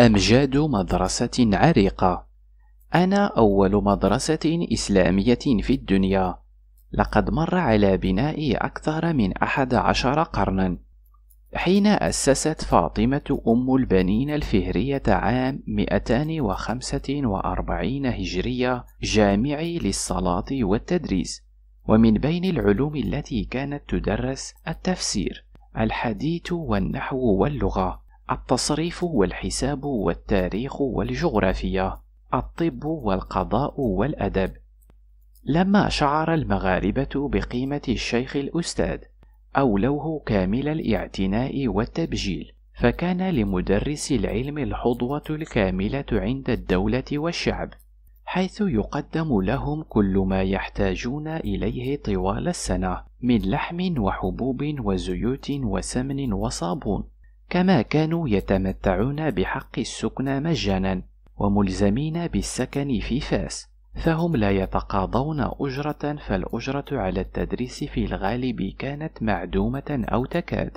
أمجاد مدرسة عريقة أنا أول مدرسة إسلامية في الدنيا لقد مر على بنائي أكثر من أحد عشر قرنا حين أسست فاطمة أم البنين الفهرية عام 245 هجرية جامعي للصلاة والتدريس ومن بين العلوم التي كانت تدرس التفسير الحديث والنحو واللغة التصريف والحساب والتاريخ والجغرافيا الطب والقضاء والادب لما شعر المغاربه بقيمه الشيخ الاستاذ اولوه كامل الاعتناء والتبجيل فكان لمدرس العلم الحظوه الكامله عند الدوله والشعب حيث يقدم لهم كل ما يحتاجون اليه طوال السنه من لحم وحبوب وزيوت وسمن وصابون كما كانوا يتمتعون بحق السكنى مجانا وملزمين بالسكن في فاس فهم لا يتقاضون أجرة فالأجرة على التدريس في الغالب كانت معدومة أو تكاد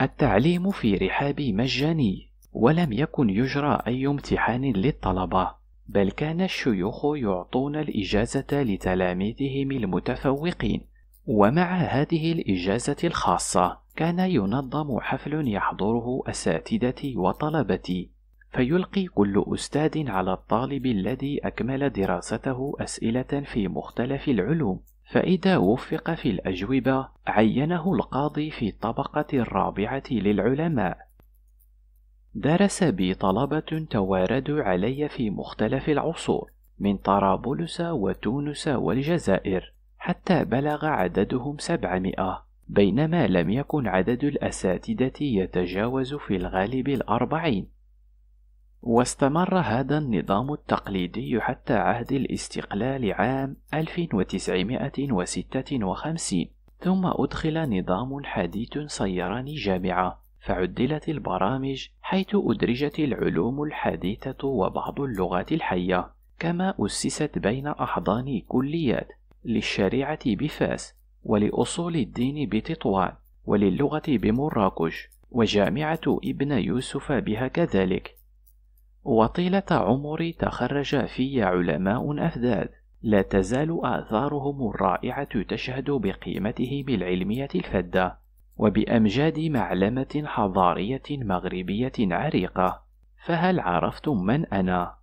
التعليم في رحاب مجاني ولم يكن يجرى أي امتحان للطلبة بل كان الشيوخ يعطون الإجازة لتلاميذهم المتفوقين ومع هذه الإجازة الخاصة كان ينظم حفل يحضره أساتذتي وطلبتي فيلقي كل أستاذ على الطالب الذي أكمل دراسته أسئلة في مختلف العلوم فإذا وفق في الأجوبة عينه القاضي في الطبقة الرابعة للعلماء درس بي طلبة تواردوا علي في مختلف العصور من طرابلس وتونس والجزائر حتى بلغ عددهم سبعمائة بينما لم يكن عدد الأساتذة يتجاوز في الغالب الأربعين واستمر هذا النظام التقليدي حتى عهد الاستقلال عام 1956 ثم أدخل نظام حديث صيران جامعة فعدلت البرامج حيث أدرجت العلوم الحديثة وبعض اللغات الحية كما أسست بين أحضان كليات للشريعة بفاس ولأصول الدين بتطوان وللغة بمراكش وجامعة ابن يوسف بها كذلك وطيلة عمري تخرج في علماء أفداد لا تزال آثارهم الرائعة تشهد بقيمتهم العلمية الفذة وبأمجاد معلمة حضارية مغربية عريقة فهل عرفتم من أنا؟